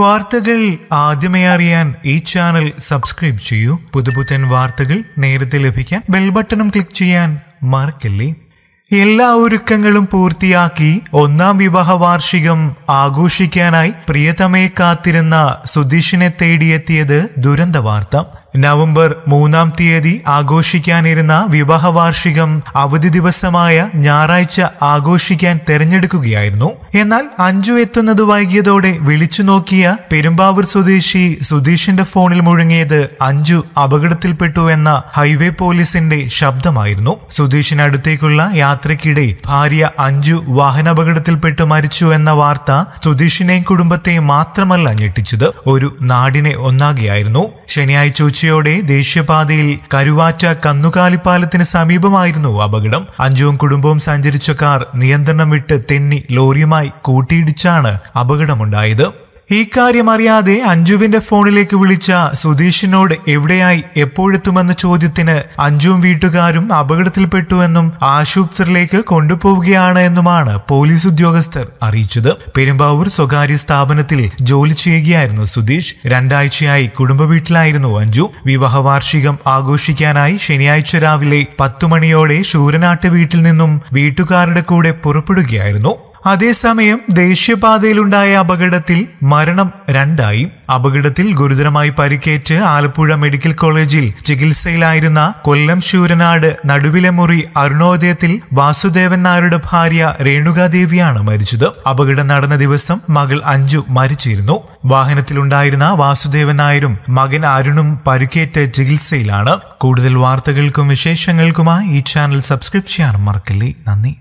വാർത്തകൾ ആദ്യമേ അറിയാൻ ഈ ചാനൽ സബ്സ്ക്രൈബ് ചെയ്യൂ പുതുപുത്തൻ വാർത്തകൾ നേരത്തെ ലഭിക്കാൻ ബെൽ ബട്ടണും ക്ലിക്ക് ചെയ്യാൻ മറക്കല്ലേ എല്ലാ ഒരുക്കങ്ങളും പൂർത്തിയാക്കി ഒന്നാം വിവാഹ വാർഷികം ആഘോഷിക്കാനായി പ്രിയതമയെ കാത്തിരുന്ന സുധീഷിനെ തേടിയെത്തിയത് ദുരന്ത വാർത്ത നവംബർ മൂന്നാം തീയതി ആഘോഷിക്കാനിരുന്ന വിവാഹവാർഷികം അവധി ദിവസമായ ഞായറാഴ്ച ആഘോഷിക്കാൻ തെരഞ്ഞെടുക്കുകയായിരുന്നു എന്നാൽ അഞ്ചു എത്തുന്നത് വൈകിയതോടെ വിളിച്ചു നോക്കിയ പെരുമ്പാവൂർ സ്വദേശി സുധീഷിന്റെ ഫോണിൽ മുഴങ്ങിയത് അഞ്ചു അപകടത്തിൽപ്പെട്ടു എന്ന ഹൈവേ പോലീസിന്റെ ശബ്ദമായിരുന്നു സുധീഷിനടുത്തേക്കുള്ള യാത്രയ്ക്കിടെ ഭാര്യ അഞ്ചു വാഹനാപകടത്തിൽപ്പെട്ടു മരിച്ചു എന്ന വാർത്ത സുധീഷിനെയും കുടുംബത്തെയും മാത്രമല്ല ഞെട്ടിച്ചത് ഒരു നാടിനെ ഒന്നാകെയായിരുന്നു ശനിയാഴ്ച പുലർച്ചയോടെ ദേശീയപാതയിൽ കരുവാറ്റ കന്നുകാലിപ്പാലത്തിന് സമീപമായിരുന്നു അപകടം അഞ്ചും കുടുംബവും സഞ്ചരിച്ച കാർ നിയന്ത്രണം വിട്ട് തെന്നി ലോറിയുമായി കൂട്ടിയിടിച്ചാണ് അപകടമുണ്ടായത് ഇക്കാര്യം അറിയാതെ അഞ്ജുവിന്റെ ഫോണിലേക്ക് വിളിച്ച സുധീഷിനോട് എവിടെയായി എപ്പോഴെത്തുമെന്ന ചോദ്യത്തിന് അഞ്ജുവും വീട്ടുകാരും അപകടത്തിൽപ്പെട്ടുവെന്നും ആശുപത്രിയിലേക്ക് കൊണ്ടുപോവുകയാണ് എന്നുമാണ് പോലീസ് ഉദ്യോഗസ്ഥർ അറിയിച്ചത് പെരുമ്പാവൂർ സ്വകാര്യ സ്ഥാപനത്തിൽ ജോലി ചെയ്യുകയായിരുന്നു സുധീഷ് രണ്ടാഴ്ചയായി കുടുംബ വീട്ടിലായിരുന്നു അഞ്ജു വിവാഹ വാർഷികം ആഘോഷിക്കാനായി ശനിയാഴ്ച രാവിലെ പത്തുമണിയോടെ ശൂരനാട്ട് വീട്ടിൽ നിന്നും വീട്ടുകാരുടെ കൂടെ പുറപ്പെടുകയായിരുന്നു അതേസമയം ദേശീയപാതയിലുണ്ടായ അപകടത്തിൽ മരണം രണ്ടായി അപകടത്തിൽ ഗുരുതരമായി പരിക്കേറ്റ് ആലപ്പുഴ മെഡിക്കൽ കോളേജിൽ ചികിത്സയിലായിരുന്ന കൊല്ലം ശൂരനാട് നടുവിലെ മുറി അരുണോദയത്തിൽ വാസുദേവൻ നായരുടെ ഭാര്യ രേണുകാദേവിയാണ് മരിച്ചത് അപകടം നടന്ന ദിവസം മകൾ അഞ്ജു മരിച്ചിരുന്നു വാഹനത്തിലുണ്ടായിരുന്ന വാസുദേവൻ നായരും മകൻ അരുണും പരിക്കേറ്റ് ചികിത്സയിലാണ് കൂടുതൽ വാർത്തകൾക്കും വിശേഷങ്ങൾക്കുമായി ഈ ചാനൽ സബ്സ്ക്രൈബ് ചെയ്യാൻ മറക്കല്ലേ നന്ദി